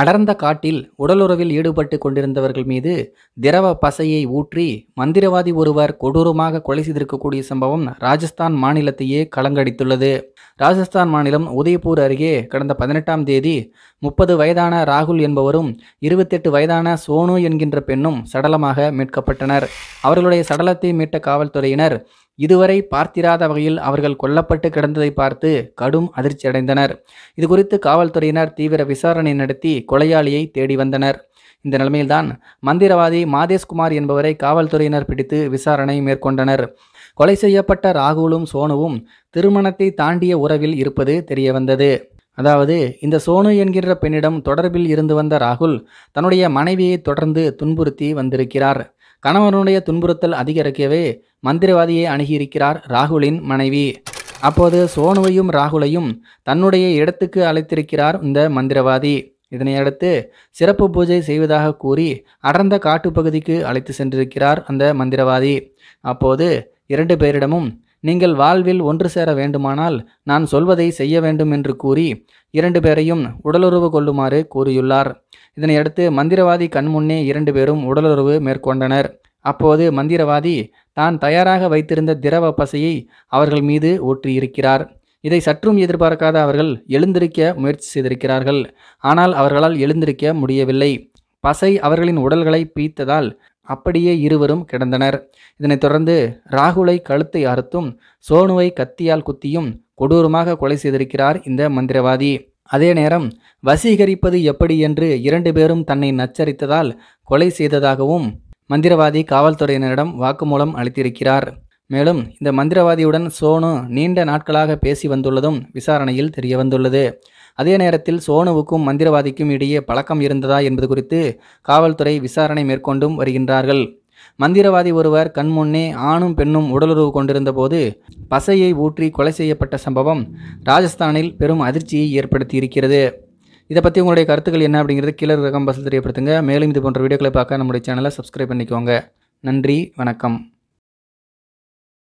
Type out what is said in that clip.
அடர்ந்த காட்டில் உடலுறவில் ஈடுபட்டு கொண்டிருந்தவர்கள் மீது திரவ பசையை ஊற்றி மந்திரவாதி ஒருவர் கொடூரமாக கொலை செய்திருக்கக்கூடிய சம்பவம் ராஜஸ்தான் மாநிலத்தையே கலங்கடித்துள்ளது ராஜஸ்தான் மாநிலம் உதயபூர் அருகே கடந்த பதினெட்டாம் தேதி முப்பது வயதான ராகுல் என்பவரும் இருபத்தெட்டு வயதான சோனு என்கின்ற பெண்ணும் சடலமாக மீட்கப்பட்டனர் அவர்களுடைய சடலத்தை மீட்ட காவல்துறையினர் இதுவரை பார்த்திராத வகையில் அவர்கள் கொல்லப்பட்டு கிடந்ததை பார்த்து கடும் அதிர்ச்சியடைந்தனர் இது குறித்து காவல்துறையினர் தீவிர விசாரணை நடத்தி கொலையாளியை தேடி வந்தனர் இந்த நிலைமையில்தான் மந்திரவாதி மாதேஷ்குமார் என்பவரை காவல்துறையினர் பிடித்து விசாரணை மேற்கொண்டனர் கொலை செய்யப்பட்ட ராகுலும் சோனுவும் திருமணத்தை தாண்டிய உறவில் இருப்பது தெரியவந்தது அதாவது இந்த சோனு என்கிற பெண்ணிடம் தொடர்பில் இருந்து வந்த ராகுல் தன்னுடைய மனைவியை தொடர்ந்து துன்புறுத்தி வந்திருக்கிறார் கணவனுடைய துன்புறுத்தல் அதிகரிக்கவே மந்திரவாதியை அணுகியிருக்கிறார் ராகுலின் மனைவி அப்போது சோனுவையும் ராகுலையும் தன்னுடைய இடத்துக்கு அழைத்திருக்கிறார் இந்த மந்திரவாதி இதனையடுத்து சிறப்பு பூஜை செய்வதாக கூறி அடர்ந்த காட்டுப்பகுதிக்கு அழைத்து சென்றிருக்கிறார் அந்த மந்திரவாதி அப்போது இரண்டு பேரிடமும் நீங்கள் வாழ்வில் ஒன்று சேர வேண்டுமானால் நான் சொல்வதை செய்ய வேண்டும் என்று கூறி இரண்டு பேரையும் உடலுறவு கொள்ளுமாறு கூறியுள்ளார் இதனையடுத்து மந்திரவாதி கண்முன்னே இரண்டு பேரும் உடலுறவு மேற்கொண்டனர் அப்போது மந்திரவாதி தான் தயாராக வைத்திருந்த திரவ பசையை அவர்கள் மீது ஊற்றியிருக்கிறார் இதை சற்றும் எதிர்பார்க்காத அவர்கள் எழுந்திருக்க முயற்சி செய்திருக்கிறார்கள் ஆனால் அவர்களால் எழுந்திருக்க முடியவில்லை பசை அவர்களின் உடல்களை பீத்ததால் அப்படியே இருவரும் கிடந்தனர் இதனைத் தொடர்ந்து ராகுலை கழுத்தை அறுத்தும் சோனுவை கத்தியால் குத்தியும் கொடூரமாக கொலை செய்திருக்கிறார் இந்த மந்திரவாதி அதே நேரம் வசீகரிப்பது எப்படி என்று இரண்டு பேரும் தன்னை நச்சரித்ததால் கொலை செய்ததாகவும் மந்திரவாதி காவல்துறையினரிடம் வாக்குமூலம் அளித்திருக்கிறார் மேலும் இந்த மந்திரவாதியுடன் சோனு நீண்ட நாட்களாக பேசி வந்துள்ளதும் விசாரணையில் தெரிய வந்துள்ளது அதே நேரத்தில் சோனுவுக்கும் மந்திரவாதிக்கும் இடையே பழக்கம் இருந்ததா என்பது குறித்து காவல்துறை விசாரணை மேற்கொண்டும் வருகின்றார்கள் மந்திரவாதி ஒருவர் கண்முன்னே ஆணும் பெண்ணும் உடலுறவு கொண்டிருந்த போது பசையை ஊற்றி கொலை செய்யப்பட்ட சம்பவம் ராஜஸ்தானில் பெரும் அதிர்ச்சியை ஏற்படுத்தி இருக்கிறது இதை பற்றி உங்களுடைய கருத்துக்கள் என்ன அப்படிங்கிறது கீழே பசு தெரியப்படுத்துங்க மேலும் இது போன்ற வீடியோக்களை பார்க்க நம்முடைய சேனலை சப்ஸ்கிரைப் பண்ணிக்கோங்க நன்றி வணக்கம்